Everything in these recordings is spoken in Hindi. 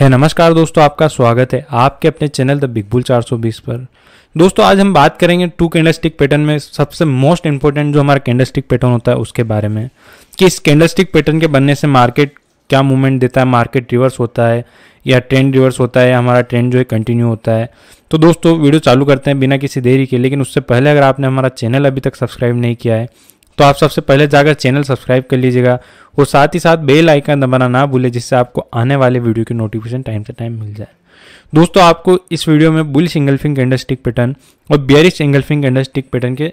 है hey, नमस्कार दोस्तों आपका स्वागत है आपके अपने चैनल द बिग बुल 420 पर दोस्तों आज हम बात करेंगे टू कैंडलस्टिक पैटर्न में सबसे मोस्ट इंपॉर्टेंट जो हमारा कैंडलस्टिक पैटर्न होता है उसके बारे में कि इस कैंडलस्टिक पैटर्न के बनने से मार्केट क्या मूवमेंट देता है मार्केट रिवर्स होता है या ट्रेंड रिवर्स होता है या हमारा ट्रेंड जो है कंटिन्यू होता है तो दोस्तों वीडियो चालू करते हैं बिना किसी देरी के लेकिन उससे पहले अगर आपने हमारा चैनल अभी तक सब्सक्राइब नहीं किया है तो आप सबसे पहले जाकर चैनल सब्सक्राइब कर लीजिएगा और साथ ही साथ बेल आइकन दबाना ना भूलें जिससे आपको आने वाले वीडियो की नोटिफिकेशन टाइम से टाइम मिल जाए दोस्तों आपको इस वीडियो में bull engulfing candlestick pattern और bearish engulfing candlestick pattern के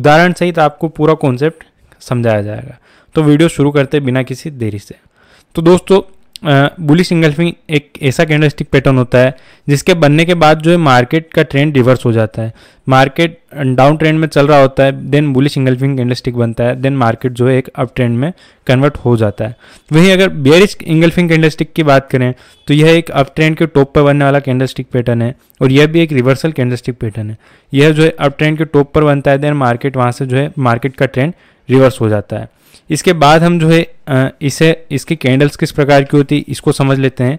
उदाहरण सहित आपको पूरा कॉन्सेप्ट समझाया जाएगा तो वीडियो शुरू करते बिना किसी देरी से तो दोस्तों बुलिश इंगल्फिंग एक ऐसा कैंडलस्टिक पैटर्न होता है जिसके बनने के बाद जो है मार्केट का ट्रेंड रिवर्स हो जाता है मार्केट डाउन ट्रेंड में चल रहा होता है देन बुलिश इंगल्फिंग कैंडलस्टिक बनता है देन मार्केट जो है एक अप ट्रेंड में कन्वर्ट हो जाता है वहीं अगर बेरिश इंगल्फिंग कैंडलस्टिक की बात करें तो यह एक अप ट्रेंड के टॉप पर बनने वाला कैंडलस्टिक पैटर्न है और यह भी एक रिवर्सल कैंडलस्टिक पैटर्न है यह जो है अप ट्रेंड के टॉप पर बनता है देन मार्केट वहाँ से जो है मार्केट का ट्रेंड रिवर्स हो जाता है इसके बाद हम जो है इसे इसकी कैंडल्स किस प्रकार की होती इसको समझ लेते हैं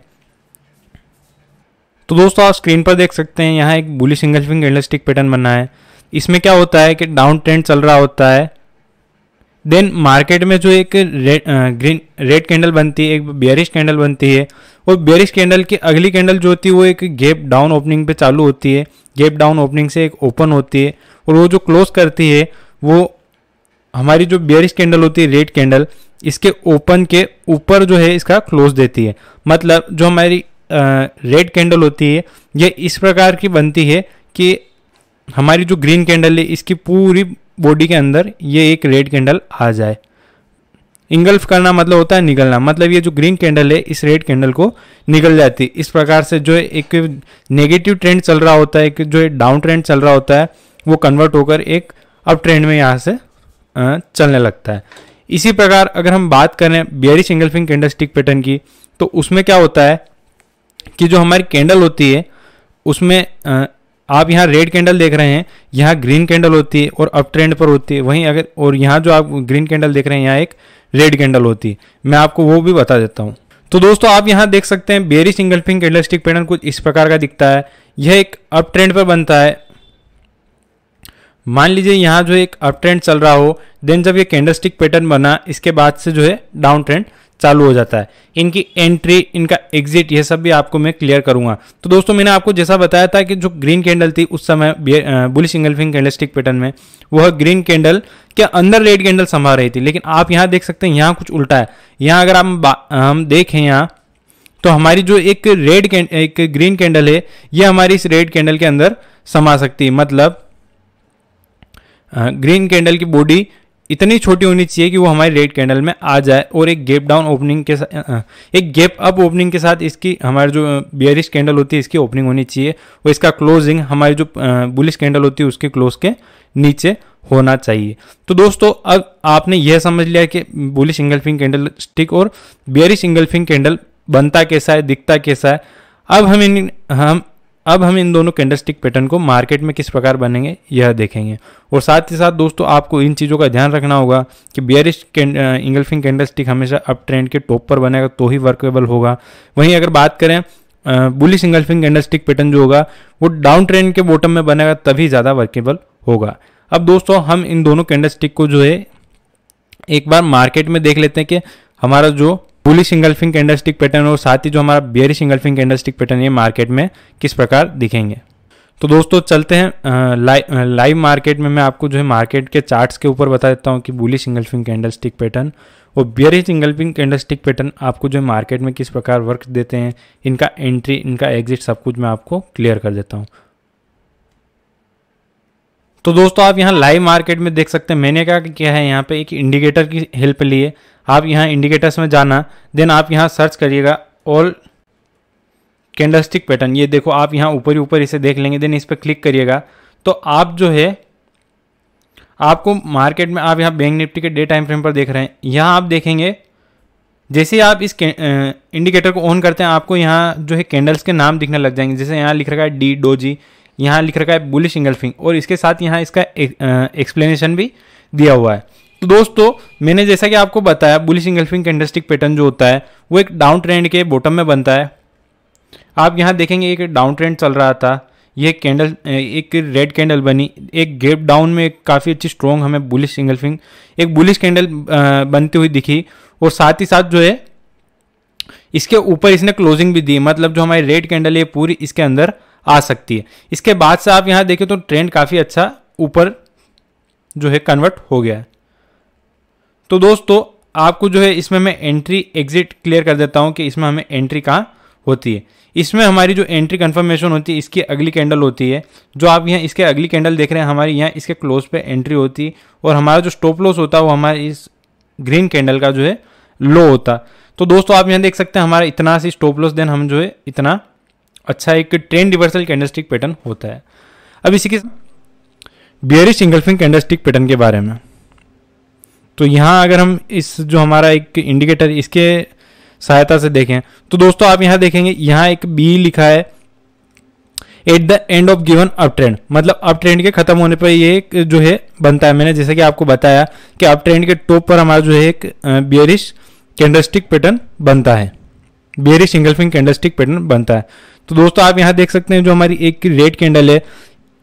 तो दोस्तों आप स्क्रीन पर देख सकते हैं यहाँ एक bullish engulfing candlestick pattern बना है इसमें क्या होता है कि डाउन ट्रेंड चल रहा होता है देन मार्केट में जो एक रेड ग्रीन रेड कैंडल बनती है एक बियरिश कैंडल बनती है और बियरिश कैंडल की अगली कैंडल जो होती है वो एक गेप डाउन ओपनिंग पे चालू होती है गेप डाउन ओपनिंग से एक ओपन होती है और वो जो क्लोज करती है वो हमारी जो बियरिश कैंडल होती है रेड कैंडल इसके ओपन के ऊपर जो है इसका क्लोज देती है मतलब जो हमारी रेड कैंडल होती है यह इस प्रकार की बनती है कि हमारी जो ग्रीन कैंडल है इसकी पूरी बॉडी के अंदर ये एक रेड कैंडल आ जाए इंगल्फ करना मतलब होता है निगलना मतलब ये जो ग्रीन कैंडल है इस रेड कैंडल को निगल जाती है इस प्रकार से जो एक नेगेटिव ट्रेंड चल रहा होता है कि जो डाउन ट्रेंड चल रहा होता है वो कन्वर्ट होकर एक अप ट्रेंड में यहाँ से चलने लगता है इसी प्रकार अगर हम बात करें bearish engulfing candlestick pattern की तो उसमें क्या होता है कि जो हमारी कैंडल होती है उसमें आप यहाँ रेड कैंडल देख रहे हैं यहाँ ग्रीन कैंडल होती है और अप ट्रेंड पर होती है वहीं अगर और यहाँ जो आप ग्रीन कैंडल देख रहे हैं यहाँ एक रेड कैंडल होती है मैं आपको वो भी बता देता हूँ तो दोस्तों आप यहाँ देख सकते हैं bearish engulfing candlestick pattern कुछ इस प्रकार का दिखता है यह एक अप ट्रेंड पर बनता है मान लीजिए यहाँ जो एक अप ट्रेंड चल रहा हो देन जब ये कैंडल स्टिक पैटर्न बना इसके बाद से जो है डाउन ट्रेंड चालू हो जाता है इनकी एंट्री इनका एग्जिट ये सब भी आपको मैं क्लियर करूंगा तो दोस्तों मैंने आपको जैसा बताया था कि जो ग्रीन कैंडल थी उस समय bullish engulfing candlestick pattern में वह ग्रीन कैंडल के अंदर रेड कैंडल संभाल रही थी लेकिन आप यहाँ देख सकते हैं यहाँ कुछ उल्टा है यहाँ अगर आप हम देखें यहाँ तो हमारी जो एक रेड एक ग्रीन कैंडल है ये हमारी इस रेड कैंडल के अंदर समा सकती है मतलब ग्रीन कैंडल की बॉडी इतनी छोटी होनी चाहिए कि वो हमारे रेड कैंडल में आ जाए और एक गैप डाउन ओपनिंग के साथ एक गैप अप ओपनिंग के साथ इसकी हमारी जो बियरिश कैंडल होती है इसकी ओपनिंग होनी चाहिए और इसका क्लोजिंग हमारी जो बुलिश कैंडल होती है उसके क्लोज के नीचे होना चाहिए तो दोस्तों अब आपने यह समझ लिया कि बुलिश इंगल्फिंग कैंडल स्टिक और बियरिश इंगल्फिंग कैंडल बनता कैसा है दिखता कैसा है अब हम इन हम अब हम इन दोनों कैंडलस्टिक पैटर्न को मार्केट में किस प्रकार बनेंगे यह देखेंगे और साथ ही साथ दोस्तों आपको इन चीज़ों का ध्यान रखना होगा कि बियरिश इंगल्फिंग कैंडलस्टिक हमेशा अप ट्रेंड के टॉप पर बनेगा तो ही वर्केबल होगा वहीं अगर बात करें बुलिश इंगल्फिंग कैंडलस्टिक पैटर्न जो होगा वो डाउन ट्रेंड के बॉटम में बनेगा तभी ज़्यादा वर्केबल होगा अब दोस्तों हम इन दोनों कैंडलस्टिक को जो है एक बार मार्केट में देख लेते हैं कि हमारा जो पुलिस इंगल्फिंग कैंडलस्टिक पैटर्न और साथ ही जो हमारा bear engulfing candlestick pattern ये मार्केट में किस प्रकार दिखेंगे तो दोस्तों चलते हैं लाइव मार्केट में मैं आपको जो है मार्केट के चार्ट्स के ऊपर बता देता हूँ कि bullish engulfing candlestick pattern और bearish engulfing candlestick pattern आपको जो है मार्केट में किस प्रकार वर्क देते हैं इनका एंट्री इनका एग्जिट सब कुछ मैं आपको क्लियर कर देता हूँ तो दोस्तों आप यहाँ लाइव मार्केट में देख सकते हैं मैंने क्या क्या है यहाँ पे एक इंडिकेटर की हेल्प लिए आप यहाँ इंडिकेटर्स में जाना देन आप यहाँ सर्च करिएगा ऑल कैंडलस्टिक पैटर्न ये देखो आप यहाँ ऊपर ही ऊपर इसे देख लेंगे देन इस पर क्लिक करिएगा तो आप जो है आपको मार्केट में आप यहाँ बैंक निफ्टी के डे टाइम फ्रेम पर देख रहे हैं यहाँ आप देखेंगे जैसे ही आप इस इंडिकेटर को ऑन करते हैं आपको यहाँ जो है कैंडल्स के नाम दिखने लग जाएंगे जैसे यहाँ लिख रखा है डी डोजी यहाँ लिख रखा है बुलिश इंगल्फिंग फिंग और इसके साथ यहाँ इसका एक्सप्लेनेशन भी दिया हुआ है तो दोस्तों मैंने जैसा कि आपको बताया बुलिश इंगल्फिंग कैंडलस्टिक पैटर्न जो होता है वो एक डाउन ट्रेंड के बॉटम में बनता है आप यहाँ देखेंगे एक डाउन ट्रेंड चल रहा था यह कैंडल एक रेड कैंडल बनी एक गैप डाउन में काफ़ी अच्छी स्ट्रॉन्ग हमें बुलिश इंगल्फिंग एक बुलिश कैंडल बनती हुई दिखी और साथ ही साथ जो है इसके ऊपर इसने क्लोजिंग भी दी मतलब जो हमारी रेड कैंडल है पूरी इसके अंदर आ सकती है इसके बाद से आप यहाँ देखें तो ट्रेंड काफ़ी अच्छा ऊपर जो है कन्वर्ट हो गया है तो दोस्तों आपको जो है इसमें मैं एंट्री एग्जिट क्लियर कर देता हूँ कि इसमें हमें एंट्री कहाँ होती है इसमें हमारी जो एंट्री कन्फर्मेशन होती है इसकी अगली कैंडल होती है जो आप यहाँ इसके अगली कैंडल देख रहे हैं हमारे यहाँ इसके क्लोज पे एंट्री होती है और हमारा जो स्टॉप लॉस होता है वो हमारे इस ग्रीन कैंडल का जो है लो होता तो दोस्तों आप यहाँ देख सकते हैं हमारा इतना सी स्टॉप लॉस देन हम जो है इतना अच्छा एक ट्रेंड रिवर्सल कैंडलस्टिक पैटर्न होता है अब इसी के bearish engulfing candlestick pattern के बारे में तो यहाँ अगर हम इस जो हमारा एक इंडिकेटर इसके सहायता से देखें तो दोस्तों आप यहाँ देखेंगे यहाँ एक बी लिखा है at the end of given uptrend मतलब अप ट्रेंड के खत्म होने पर ये जो है बनता है मैंने जैसे कि आपको बताया कि अप ट्रेंड के टॉप पर हमारा जो है एक बियरिश कैंडलस्टिक पैटर्न बनता है bearish engulfing candlestick pattern बनता है तो दोस्तों आप यहाँ देख सकते हैं जो हमारी एक रेड कैंडल है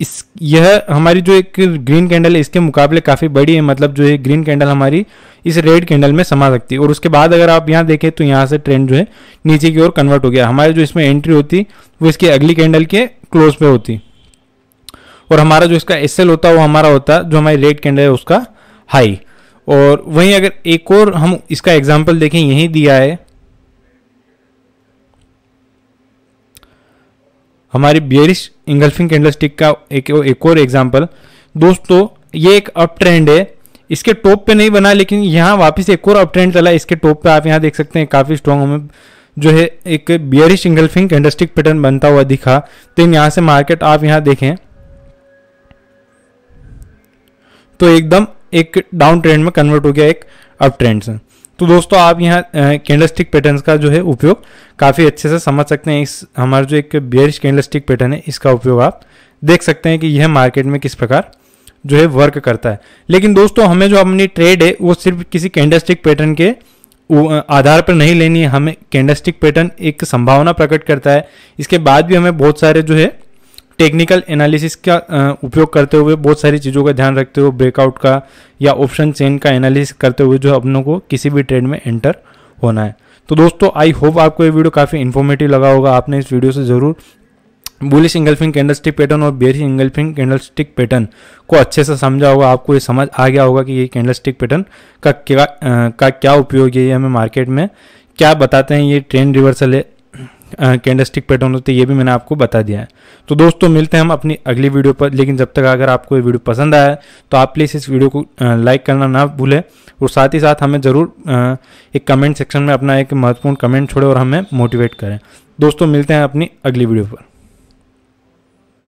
इस यह हमारी जो एक ग्रीन कैंडल है इसके मुकाबले काफ़ी बड़ी है मतलब जो है ग्रीन कैंडल हमारी इस रेड कैंडल में समा सकती है और उसके बाद अगर आप यहाँ देखें तो यहाँ से ट्रेंड जो है नीचे की ओर कन्वर्ट हो गया हमारे जो इसमें एंट्री होती वो इसके अगली कैंडल के क्लोज पे होती और हमारा जो इसका एस होता वो हमारा होता जो हमारी रेड कैंडल है उसका हाई और वहीं अगर एक और हम इसका एग्जाम्पल देखें यहीं दिया है हमारी बियरिश इंगल्फिंग कैंडलस्टिक का एक एक और एग्जाम्पल दोस्तों ये एक अप ट्रेंड है इसके टॉप पे नहीं बना लेकिन यहाँ वापस एक और अप ट्रेंड चला इसके टॉप पे आप यहाँ देख सकते हैं काफ़ी स्ट्रॉन्ग हमें जो है एक बियरिश इंगल्फिंग कैंडलस्टिक पैटर्न बनता हुआ दिखा तो यहाँ से मार्केट आप यहाँ देखें तो एकदम एक डाउन ट्रेंड में कन्वर्ट हो गया एक अप ट्रेंड से तो दोस्तों आप यहाँ कैंडल स्टिक पैटर्न का जो है उपयोग काफ़ी अच्छे से समझ सकते हैं इस हमारा जो एक बेरिश कैंडल स्टिक पैटर्न है इसका उपयोग आप देख सकते हैं कि यह मार्केट में किस प्रकार जो है वर्क करता है लेकिन दोस्तों हमें जो अपनी ट्रेड है वो सिर्फ किसी कैंडल स्टिक पैटर्न के आधार पर नहीं लेनी है हमें कैंडल स्टिक पैटर्न एक संभावना प्रकट करता है इसके बाद भी हमें बहुत सारे जो है टेक्निकल एनालिसिस का उपयोग करते हुए बहुत सारी चीज़ों का ध्यान रखते हुए ब्रेकआउट का या ऑप्शन चेन का एनालिसिस करते हुए जो अपनों को किसी भी ट्रेड में एंटर होना है तो दोस्तों आई होप आपको ये वीडियो काफ़ी इन्फॉर्मेटिव लगा होगा आपने इस वीडियो से ज़रूर बुलिश इंगल्फिंग कैंडलस्टिक पैटर्न और बेरिश इंगल्फिंग कैंडलस्टिक पैटर्न को अच्छे से समझा होगा आपको ये समझ आ गया होगा कि ये कैंडलस्टिक पैटर्न का क्या का क्या उपयोग है ये हमें मार्केट में क्या बताते हैं ये ट्रेंड रिवर्सल है कैंडल स्टिक पैटर्न होते हैं ये भी मैंने आपको बता दिया है तो दोस्तों मिलते हैं हम अपनी अगली वीडियो पर लेकिन जब तक अगर आपको ये वीडियो पसंद आया तो आप प्लीज़ इस वीडियो को लाइक करना ना भूलें और साथ ही साथ हमें ज़रूर एक कमेंट सेक्शन में अपना एक महत्वपूर्ण कमेंट छोड़े और हमें मोटिवेट करें दोस्तों मिलते हैं अपनी अगली वीडियो पर